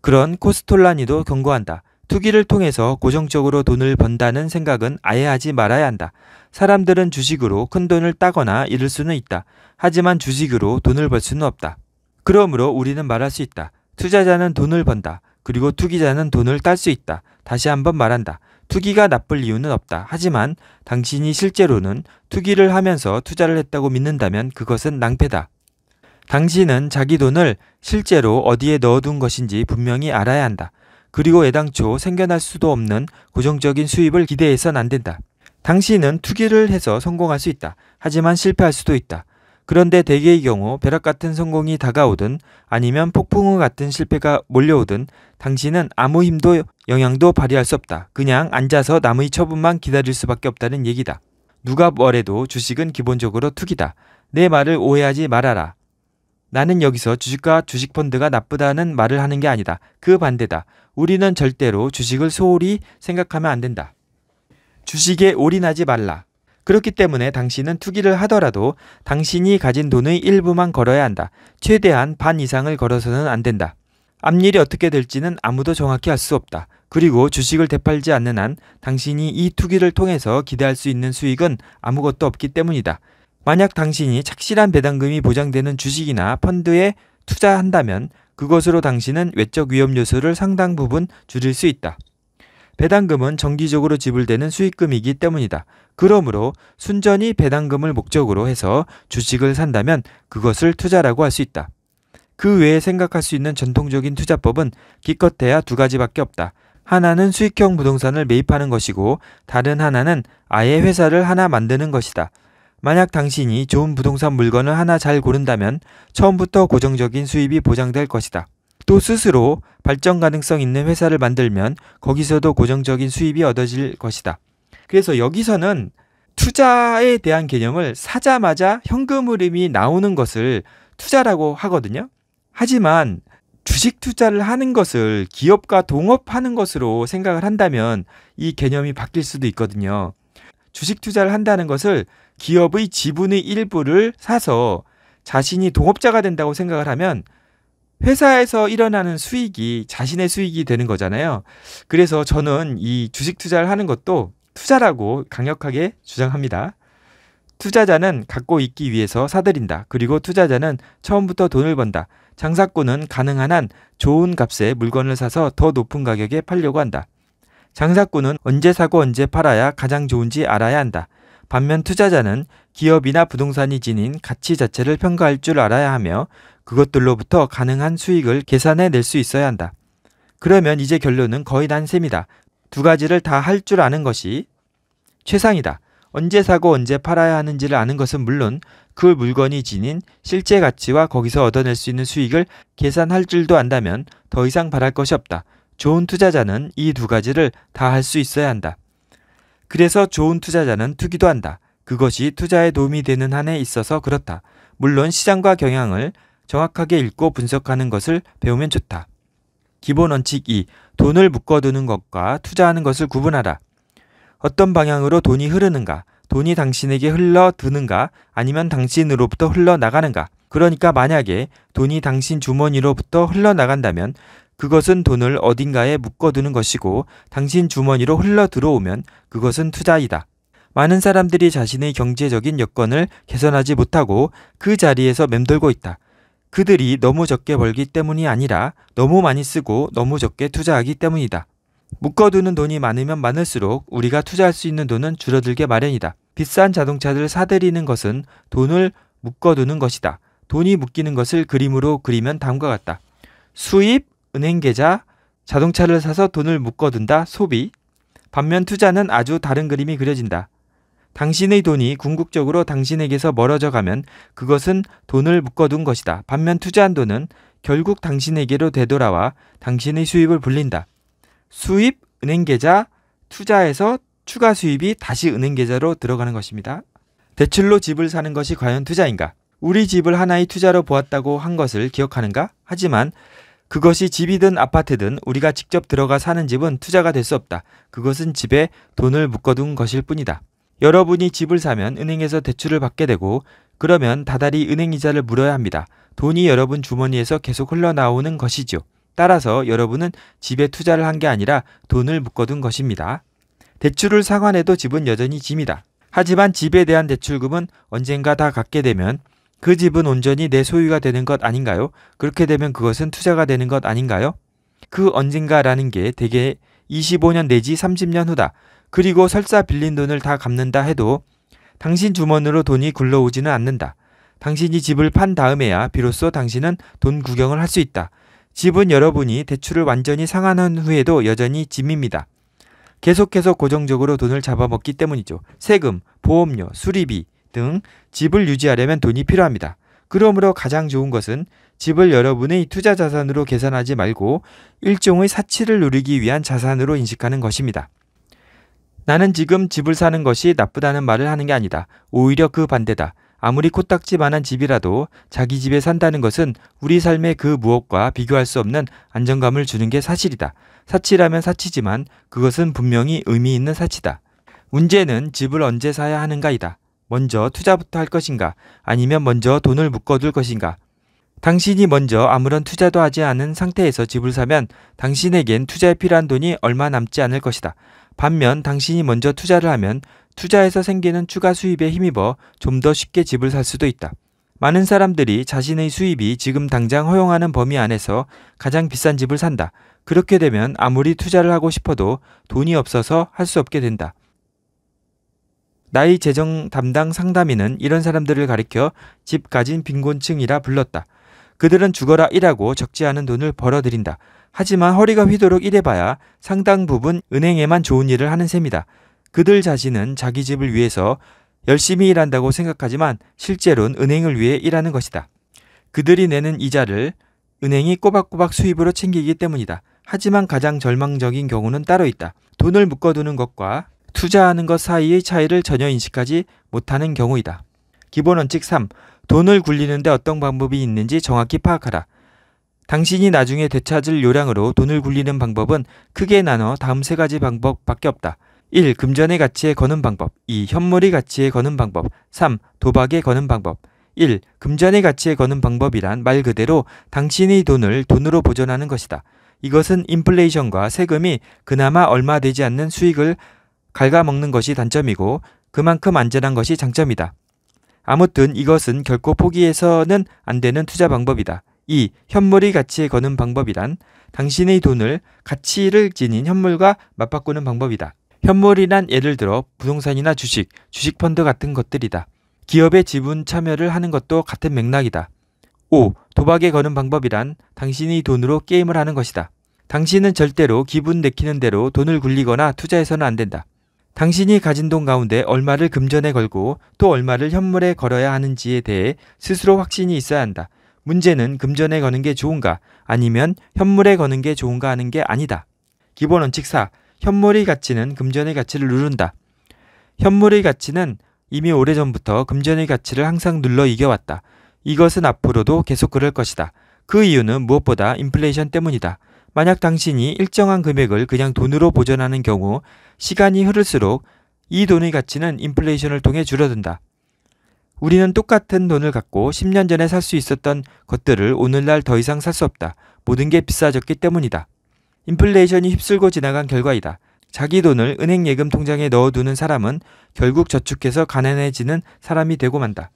그런 코스톨라니도 경고한다. 투기를 통해서 고정적으로 돈을 번다는 생각은 아예 하지 말아야 한다. 사람들은 주식으로 큰 돈을 따거나 잃을 수는 있다. 하지만 주식으로 돈을 벌 수는 없다. 그러므로 우리는 말할 수 있다. 투자자는 돈을 번다. 그리고 투기자는 돈을 딸 수 있다. 다시 한번 말한다. 투기가 나쁠 이유는 없다. 하지만 당신이 실제로는 투기를 하면서 투자를 했다고 믿는다면 그것은 낭패다. 당신은 자기 돈을 실제로 어디에 넣어둔 것인지 분명히 알아야 한다. 그리고 애당초 생겨날 수도 없는 고정적인 수입을 기대해선 안 된다. 당신은 투기를 해서 성공할 수 있다. 하지만 실패할 수도 있다. 그런데 대개의 경우 벼락 같은 성공이 다가오든 아니면 폭풍우 같은 실패가 몰려오든 당신은 아무 힘도 영향도 발휘할 수 없다. 그냥 앉아서 남의 처분만 기다릴 수밖에 없다는 얘기다. 누가 뭐래도 주식은 기본적으로 투기다. 내 말을 오해하지 말아라. 나는 여기서 주식과 주식펀드가 나쁘다는 말을 하는 게 아니다. 그 반대다. 우리는 절대로 주식을 소홀히 생각하면 안 된다. 주식에 올인하지 말라. 그렇기 때문에 당신은 투기를 하더라도 당신이 가진 돈의 일부만 걸어야 한다. 최대한 반 이상을 걸어서는 안 된다. 앞일이 어떻게 될지는 아무도 정확히 알 수 없다. 그리고 주식을 되팔지 않는 한 당신이 이 투기를 통해서 기대할 수 있는 수익은 아무것도 없기 때문이다. 만약 당신이 착실한 배당금이 보장되는 주식이나 펀드에 투자한다면 그것으로 당신은 외적 위험 요소를 상당 부분 줄일 수 있다. 배당금은 정기적으로 지불되는 수익금이기 때문이다. 그러므로 순전히 배당금을 목적으로 해서 주식을 산다면 그것을 투자라고 할 수 있다. 그 외에 생각할 수 있는 전통적인 투자법은 기껏해야 두 가지밖에 없다. 하나는 수익형 부동산을 매입하는 것이고 다른 하나는 아예 회사를 하나 만드는 것이다. 만약 당신이 좋은 부동산 물건을 하나 잘 고른다면 처음부터 고정적인 수입이 보장될 것이다. 또 스스로 발전 가능성 있는 회사를 만들면 거기서도 고정적인 수입이 얻어질 것이다. 그래서 여기서는 투자에 대한 개념을 사자마자 현금 흐름이 나오는 것을 투자라고 하거든요. 하지만 주식 투자를 하는 것을 기업과 동업하는 것으로 생각을 한다면 이 개념이 바뀔 수도 있거든요. 주식 투자를 한다는 것을 기업의 지분의 일부를 사서 자신이 동업자가 된다고 생각을 하면 회사에서 일어나는 수익이 자신의 수익이 되는 거잖아요. 그래서 저는 이 주식 투자를 하는 것도 투자라고 강력하게 주장합니다. 투자자는 갖고 있기 위해서 사들인다. 그리고 투자자는 처음부터 돈을 번다. 장사꾼은 가능한 한 좋은 값에 물건을 사서 더 높은 가격에 팔려고 한다. 장사꾼은 언제 사고 언제 팔아야 가장 좋은지 알아야 한다. 반면 투자자는 기업이나 부동산이 지닌 가치 자체를 평가할 줄 알아야 하며 그것들로부터 가능한 수익을 계산해 낼 수 있어야 한다. 그러면 이제 결론은 거의 난 셈이다. 두 가지를 다 할 줄 아는 것이 최상이다. 언제 사고 언제 팔아야 하는지를 아는 것은 물론 그 물건이 지닌 실제 가치와 거기서 얻어낼 수 있는 수익을 계산할 줄도 안다면 더 이상 바랄 것이 없다. 좋은 투자자는 이 두 가지를 다 할 수 있어야 한다. 그래서 좋은 투자자는 투기도 한다. 그것이 투자에 도움이 되는 한에 있어서 그렇다. 물론 시장과 경향을 정확하게 읽고 분석하는 것을 배우면 좋다. 기본 원칙 2. 돈을 묶어두는 것과 투자하는 것을 구분하라. 어떤 방향으로 돈이 흐르는가? 돈이 당신에게 흘러드는가 아니면 당신으로부터 흘러나가는가. 그러니까 만약에 돈이 당신 주머니로부터 흘러나간다면 그것은 돈을 어딘가에 묶어두는 것이고 당신 주머니로 흘러들어오면 그것은 투자이다. 많은 사람들이 자신의 경제적인 여건을 개선하지 못하고 그 자리에서 맴돌고 있다. 그들이 너무 적게 벌기 때문이 아니라 너무 많이 쓰고 너무 적게 투자하기 때문이다. 묶어두는 돈이 많으면 많을수록 우리가 투자할 수 있는 돈은 줄어들게 마련이다. 비싼 자동차를 사들이는 것은 돈을 묶어두는 것이다. 돈이 묶이는 것을 그림으로 그리면 다음과 같다. 수입, 은행 계좌, 자동차를 사서 돈을 묶어둔다, 소비. 반면 투자는 아주 다른 그림이 그려진다. 당신의 돈이 궁극적으로 당신에게서 멀어져 가면 그것은 돈을 묶어둔 것이다. 반면 투자한 돈은 결국 당신에게로 되돌아와 당신의 수입을 불린다. 수입, 은행 계좌, 투자에서 추가 수입이 다시 은행 계좌로 들어가는 것입니다. 대출로 집을 사는 것이 과연 투자인가? 우리 집을 하나의 투자로 보았다고 한 것을 기억하는가? 하지만 그것이 집이든 아파트든 우리가 직접 들어가 사는 집은 투자가 될 수 없다. 그것은 집에 돈을 묶어둔 것일 뿐이다. 여러분이 집을 사면 은행에서 대출을 받게 되고 그러면 다달이 은행 이자를 물어야 합니다. 돈이 여러분 주머니에서 계속 흘러나오는 것이죠. 따라서 여러분은 집에 투자를 한 게 아니라 돈을 묶어둔 것입니다. 대출을 상환해도 집은 여전히 짐이다. 하지만 집에 대한 대출금은 언젠가 다 갚게 되면 그 집은 온전히 내 소유가 되는 것 아닌가요? 그렇게 되면 그것은 투자가 되는 것 아닌가요? 그 언젠가라는 게 대개 25년 내지 30년 후다. 그리고 설사 빌린 돈을 다 갚는다 해도 당신 주머니로 돈이 굴러오지는 않는다. 당신이 집을 판 다음에야 비로소 당신은 돈 구경을 할 수 있다. 집은 여러분이 대출을 완전히 상환한 후에도 여전히 집입니다. 계속해서 고정적으로 돈을 잡아먹기 때문이죠. 세금, 보험료, 수리비 등 집을 유지하려면 돈이 필요합니다. 그러므로 가장 좋은 것은 집을 여러분의 투자 자산으로 계산하지 말고 일종의 사치를 누리기 위한 자산으로 인식하는 것입니다. 나는 지금 집을 사는 것이 나쁘다는 말을 하는 게 아니다. 오히려 그 반대다. 아무리 코딱지만한 집이라도 자기 집에 산다는 것은 우리 삶의 그 무엇과 비교할 수 없는 안정감을 주는 게 사실이다. 사치라면 사치지만 그것은 분명히 의미 있는 사치다. 문제는 집을 언제 사야 하는가이다. 먼저 투자부터 할 것인가? 아니면 먼저 돈을 묶어둘 것인가? 당신이 먼저 아무런 투자도 하지 않은 상태에서 집을 사면 당신에겐 투자에 필요한 돈이 얼마 남지 않을 것이다. 반면 당신이 먼저 투자를 하면 투자에서 생기는 추가 수입에 힘입어 좀 더 쉽게 집을 살 수도 있다. 많은 사람들이 자신의 수입이 지금 당장 허용하는 범위 안에서 가장 비싼 집을 산다. 그렇게 되면 아무리 투자를 하고 싶어도 돈이 없어서 할 수 없게 된다. 나이 재정 담당 상담인은 이런 사람들을 가리켜 집 가진 빈곤층이라 불렀다. 그들은 죽어라 일하고 적지 않은 돈을 벌어들인다. 하지만 허리가 휘도록 일해봐야 상당 부분 은행에만 좋은 일을 하는 셈이다. 그들 자신은 자기 집을 위해서 열심히 일한다고 생각하지만 실제로는 은행을 위해 일하는 것이다. 그들이 내는 이자를 은행이 꼬박꼬박 수입으로 챙기기 때문이다. 하지만 가장 절망적인 경우는 따로 있다. 돈을 묶어두는 것과 투자하는 것 사이의 차이를 전혀 인식하지 못하는 경우이다. 기본 원칙 3. 돈을 굴리는데 어떤 방법이 있는지 정확히 파악하라. 당신이 나중에 되찾을 요량으로 돈을 굴리는 방법은 크게 나눠 다음 세 가지 방법밖에 없다. 1. 금전의 가치에 거는 방법 2. 현물의 가치에 거는 방법 3. 도박에 거는 방법 1. 금전의 가치에 거는 방법이란 말 그대로 당신의 돈을 돈으로 보존하는 것이다. 이것은 인플레이션과 세금이 그나마 얼마 되지 않는 수익을 갉아먹는 것이 단점이고 그만큼 안전한 것이 장점이다. 아무튼 이것은 결코 포기해서는 안 되는 투자 방법이다. 2. 현물의 가치에 거는 방법이란 당신의 돈을 가치를 지닌 현물과 맞바꾸는 방법이다. 현물이란 예를 들어 부동산이나 주식, 주식펀드 같은 것들이다. 기업의 지분 참여를 하는 것도 같은 맥락이다. 5. 도박에 거는 방법이란 당신이 돈으로 게임을 하는 것이다. 당신은 절대로 기분 내키는 대로 돈을 굴리거나 투자해서는 안 된다. 당신이 가진 돈 가운데 얼마를 금전에 걸고 또 얼마를 현물에 걸어야 하는지에 대해 스스로 확신이 있어야 한다. 문제는 금전에 거는 게 좋은가 아니면 현물에 거는 게 좋은가 하는 게 아니다. 기본 원칙 4. 현물의 가치는 금전의 가치를 누른다. 현물의 가치는 이미 오래전부터 금전의 가치를 항상 눌러 이겨왔다. 이것은 앞으로도 계속 그럴 것이다. 그 이유는 무엇보다 인플레이션 때문이다. 만약 당신이 일정한 금액을 그냥 돈으로 보전하는 경우 시간이 흐를수록 이 돈의 가치는 인플레이션을 통해 줄어든다. 우리는 똑같은 돈을 갖고 10년 전에 살 수 있었던 것들을 오늘날 더 이상 살 수 없다. 모든 게 비싸졌기 때문이다. 인플레이션이 휩쓸고 지나간 결과이다. 자기 돈을 은행 예금 통장에 넣어두는 사람은 결국 저축해서 가난해지는 사람이 되고 만다.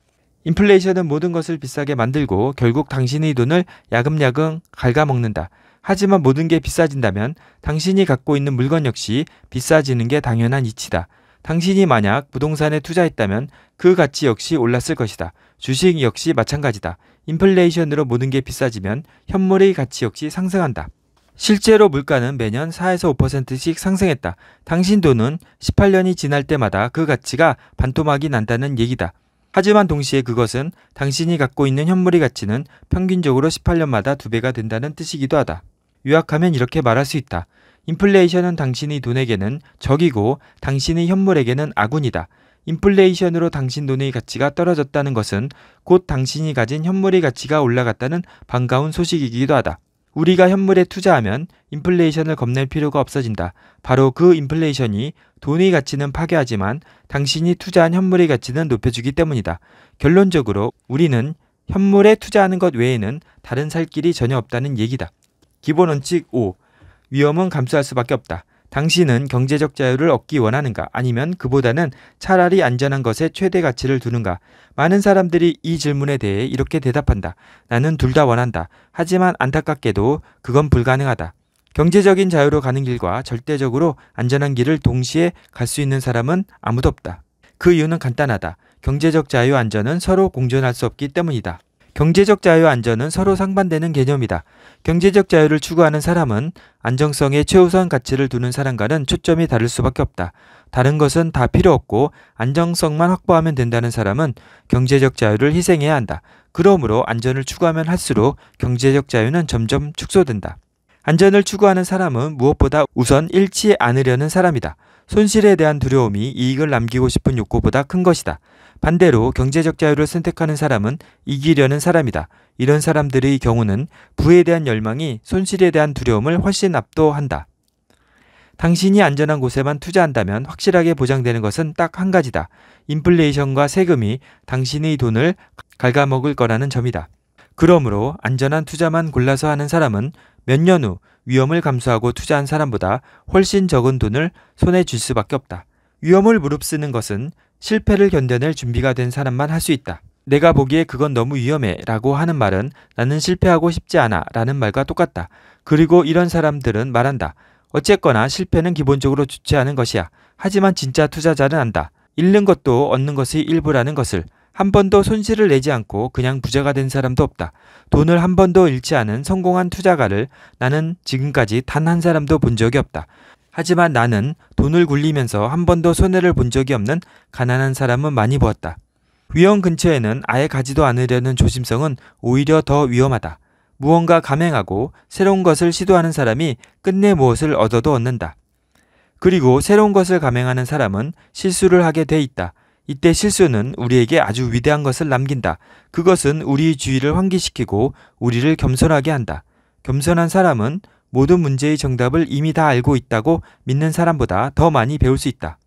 인플레이션은 모든 것을 비싸게 만들고 결국 당신의 돈을 야금야금 갉아먹는다. 하지만 모든 게 비싸진다면 당신이 갖고 있는 물건 역시 비싸지는 게 당연한 이치다. 당신이 만약 부동산에 투자했다면 그 가치 역시 올랐을 것이다. 주식 역시 마찬가지다. 인플레이션으로 모든 게 비싸지면 현물의 가치 역시 상승한다. 실제로 물가는 매년 4에서 5%씩 상승했다. 당신 돈은 18년이 지날 때마다 그 가치가 반토막이 난다는 얘기다. 하지만 동시에 그것은 당신이 갖고 있는 현물의 가치는 평균적으로 18년마다 2배가 된다는 뜻이기도 하다. 요약하면 이렇게 말할 수 있다. 인플레이션은 당신의 돈에게는 적이고 당신의 현물에게는 아군이다. 인플레이션으로 당신 돈의 가치가 떨어졌다는 것은 곧 당신이 가진 현물의 가치가 올라갔다는 반가운 소식이기도 하다. 우리가 현물에 투자하면 인플레이션을 겁낼 필요가 없어진다. 바로 그 인플레이션이 돈의 가치는 파괴하지만 당신이 투자한 현물의 가치는 높여주기 때문이다. 결론적으로 우리는 현물에 투자하는 것 외에는 다른 살 길이 전혀 없다는 얘기다. 기본 원칙 5. 위험은 감수할 수밖에 없다. 당신은 경제적 자유를 얻기 원하는가 아니면 그보다는 차라리 안전한 것에 최대 가치를 두는가? 많은 사람들이 이 질문에 대해 이렇게 대답한다. 나는 둘 다 원한다. 하지만 안타깝게도 그건 불가능하다. 경제적인 자유로 가는 길과 절대적으로 안전한 길을 동시에 갈 수 있는 사람은 아무도 없다. 그 이유는 간단하다. 경제적 자유 안전은 서로 공존할 수 없기 때문이다. 경제적 자유 안전은 서로 상반되는 개념이다. 경제적 자유를 추구하는 사람은 안정성에 최우선 가치를 두는 사람과는 초점이 다를 수밖에 없다. 다른 것은 다 필요 없고 안정성만 확보하면 된다는 사람은 경제적 자유를 희생해야 한다. 그러므로 안전을 추구하면 할수록 경제적 자유는 점점 축소된다. 안전을 추구하는 사람은 무엇보다 우선 잃지 않으려는 사람이다. 손실에 대한 두려움이 이익을 남기고 싶은 욕구보다 큰 것이다. 반대로 경제적 자유를 선택하는 사람은 이기려는 사람이다. 이런 사람들의 경우는 부에 대한 열망이 손실에 대한 두려움을 훨씬 압도한다. 당신이 안전한 곳에만 투자한다면 확실하게 보장되는 것은 딱 한 가지다. 인플레이션과 세금이 당신의 돈을 갉아먹을 거라는 점이다. 그러므로 안전한 투자만 골라서 하는 사람은 몇 년 후 위험을 감수하고 투자한 사람보다 훨씬 적은 돈을 손에 쥘 수밖에 없다. 위험을 무릅쓰는 것은 실패를 견뎌낼 준비가 된 사람만 할 수 있다. 내가 보기에 그건 너무 위험해 라고 하는 말은 나는 실패하고 싶지 않아 라는 말과 똑같다. 그리고 이런 사람들은 말한다. 어쨌거나 실패는 기본적으로 주체하는 것이야. 하지만 진짜 투자자는 안다. 잃는 것도 얻는 것이 일부라는 것을. 한 번도 손실을 내지 않고 그냥 부자가 된 사람도 없다. 돈을 한 번도 잃지 않은 성공한 투자가를 나는 지금까지 단 한 사람도 본 적이 없다. 하지만 나는 돈을 굴리면서 한 번도 손해를 본 적이 없는 가난한 사람은 많이 보았다. 위험 근처에는 아예 가지도 않으려는 조심성은 오히려 더 위험하다. 무언가 감행하고 새로운 것을 시도하는 사람이 끝내 무엇을 얻어도 얻는다. 그리고 새로운 것을 감행하는 사람은 실수를 하게 돼 있다. 이때 실수는 우리에게 아주 위대한 것을 남긴다. 그것은 우리 주위를 환기시키고 우리를 겸손하게 한다. 겸손한 사람은 모든 문제의 정답을 이미 다 알고 있다고 믿는 사람보다 더 많이 배울 수 있다.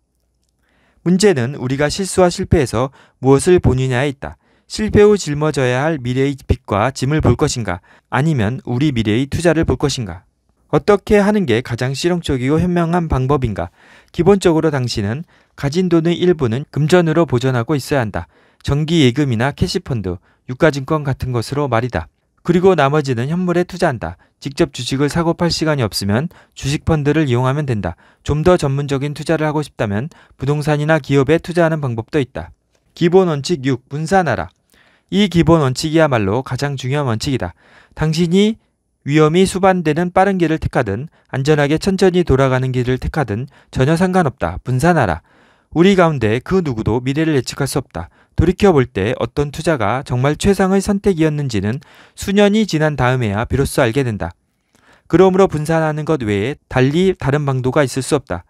문제는 우리가 실수와 실패에서 무엇을 보느냐에 있다. 실패 후 짊어져야 할 미래의 빛과 짐을 볼 것인가, 아니면 우리 미래의 투자를 볼 것인가. 어떻게 하는 게 가장 실용적이고 현명한 방법인가? 기본적으로 당신은 가진 돈의 일부는 금전으로 보전하고 있어야 한다. 정기 예금이나 캐시펀드, 유가증권 같은 것으로 말이다. 그리고 나머지는 현물에 투자한다. 직접 주식을 사고 팔 시간이 없으면 주식 펀드를 이용하면 된다. 좀 더 전문적인 투자를 하고 싶다면 부동산이나 기업에 투자하는 방법도 있다. 기본 원칙 6. 분산하라. 이 기본 원칙이야말로 가장 중요한 원칙이다. 당신이 위험이 수반되는 빠른 길을 택하든 안전하게 천천히 돌아가는 길을 택하든 전혀 상관없다. 분산하라. 우리 가운데 그 누구도 미래를 예측할 수 없다. 돌이켜볼 때 어떤 투자가 정말 최상의 선택이었는지는 수년이 지난 다음에야 비로소 알게 된다. 그러므로 분산하는 것 외에 달리 다른 방도가 있을 수 없다.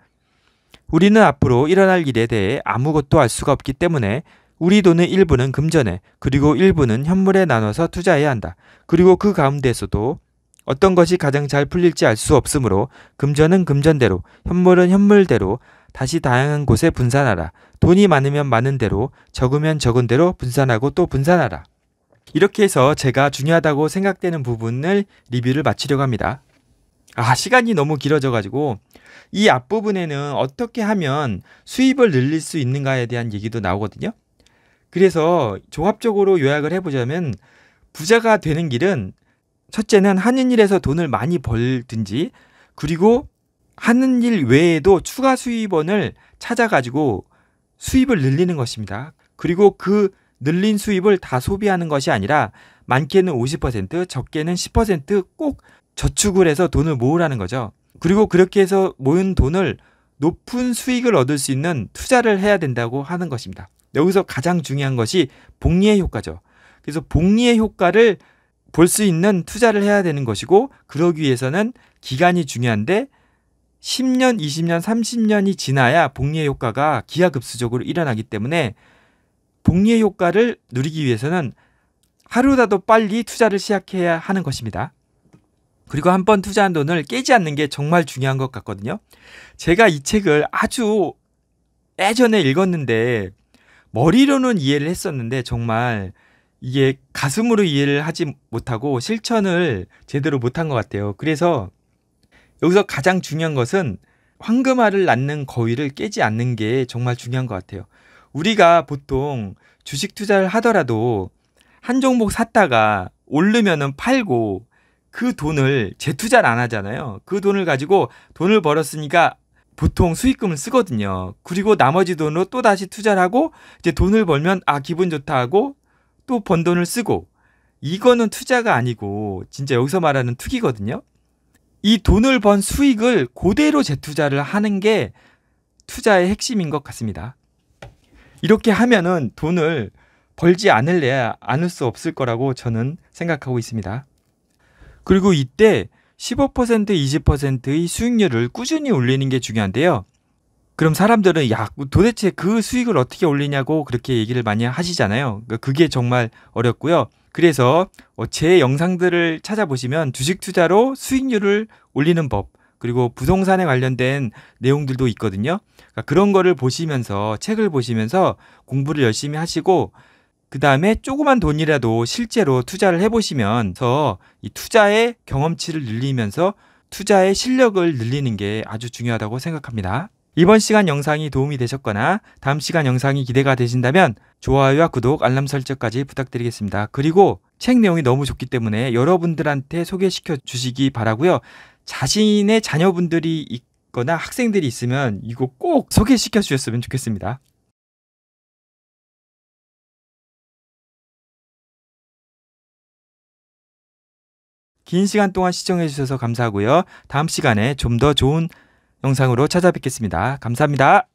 우리는 앞으로 일어날 일에 대해 아무것도 알 수가 없기 때문에 우리 돈의 일부는 금전에 그리고 일부는 현물에 나눠서 투자해야 한다. 그리고 그 가운데서도 어떤 것이 가장 잘 풀릴지 알 수 없으므로 금전은 금전대로 현물은 현물대로 다시 다양한 곳에 분산하라. 돈이 많으면 많은 대로, 적으면 적은 대로 분산하고 또 분산하라. 이렇게 해서 제가 중요하다고 생각되는 부분을 리뷰를 마치려고 합니다. 아, 시간이 너무 길어져가지고 이 앞부분에는 어떻게 하면 수입을 늘릴 수 있는가에 대한 얘기도 나오거든요. 그래서 종합적으로 요약을 해보자면 부자가 되는 길은 첫째는 하는 일에서 돈을 많이 벌든지 그리고 하는 일 외에도 추가 수입원을 찾아가지고 수입을 늘리는 것입니다. 그리고 그 늘린 수입을 다 소비하는 것이 아니라 많게는 50%, 적게는 10%꼭 저축을 해서 돈을 모으라는 거죠. 그리고 그렇게 해서 모은 돈을 높은 수익을 얻을 수 있는 투자를 해야 된다고 하는 것입니다. 여기서 가장 중요한 것이 복리의 효과죠. 그래서 복리의 효과를 볼 수 있는 투자를 해야 되는 것이고 그러기 위해서는 기간이 중요한데 10년, 20년, 30년이 지나야 복리의 효과가 기하급수적으로 일어나기 때문에 복리의 효과를 누리기 위해서는 하루라도 빨리 투자를 시작해야 하는 것입니다. 그리고 한 번 투자한 돈을 깨지 않는 게 정말 중요한 것 같거든요. 제가 이 책을 아주 예전에 읽었는데 머리로는 이해를 했었는데 정말 이게 가슴으로 이해를 하지 못하고 실천을 제대로 못한 것 같아요. 그래서 여기서 가장 중요한 것은 황금알을 낳는 거위를 깨지 않는 게 정말 중요한 것 같아요. 우리가 보통 주식 투자를 하더라도 한 종목 샀다가 오르면은 팔고 그 돈을 재투자를 안 하잖아요. 그 돈을 가지고 돈을 벌었으니까 보통 수익금을 쓰거든요. 그리고 나머지 돈으로 또 다시 투자를 하고 이제 돈을 벌면 아 기분 좋다 하고 또 번 돈을 쓰고 이거는 투자가 아니고 진짜 여기서 말하는 투기거든요. 이 돈을 번 수익을 고대로 재투자를 하는 게 투자의 핵심인 것 같습니다. 이렇게 하면은 돈을 벌지 않을래야 않을 수 없을 거라고 저는 생각하고 있습니다. 그리고 이때 15% 20%의 수익률을 꾸준히 올리는 게 중요한데요. 그럼 사람들은 야 도대체 그 수익을 어떻게 올리냐고 그렇게 얘기를 많이 하시잖아요. 그러니까 그게 정말 어렵고요. 그래서 어, 제 영상들을 찾아보시면 주식 투자로 수익률을 올리는 법 그리고 부동산에 관련된 내용들도 있거든요. 그러니까 그런 거를 보시면서 책을 보시면서 공부를 열심히 하시고 그 다음에 조그만 돈이라도 실제로 투자를 해보시면서 이 투자의 경험치를 늘리면서 투자의 실력을 늘리는 게 아주 중요하다고 생각합니다. 이번 시간 영상이 도움이 되셨거나 다음 시간 영상이 기대가 되신다면 좋아요와 구독, 알람 설정까지 부탁드리겠습니다. 그리고 책 내용이 너무 좋기 때문에 여러분들한테 소개시켜 주시기 바라고요. 자신의 자녀분들이 있거나 학생들이 있으면 이거 꼭 소개시켜 주셨으면 좋겠습니다. 긴 시간 동안 시청해 주셔서 감사하고요. 다음 시간에 좀 더 좋은 영상으로 찾아뵙겠습니다. 감사합니다.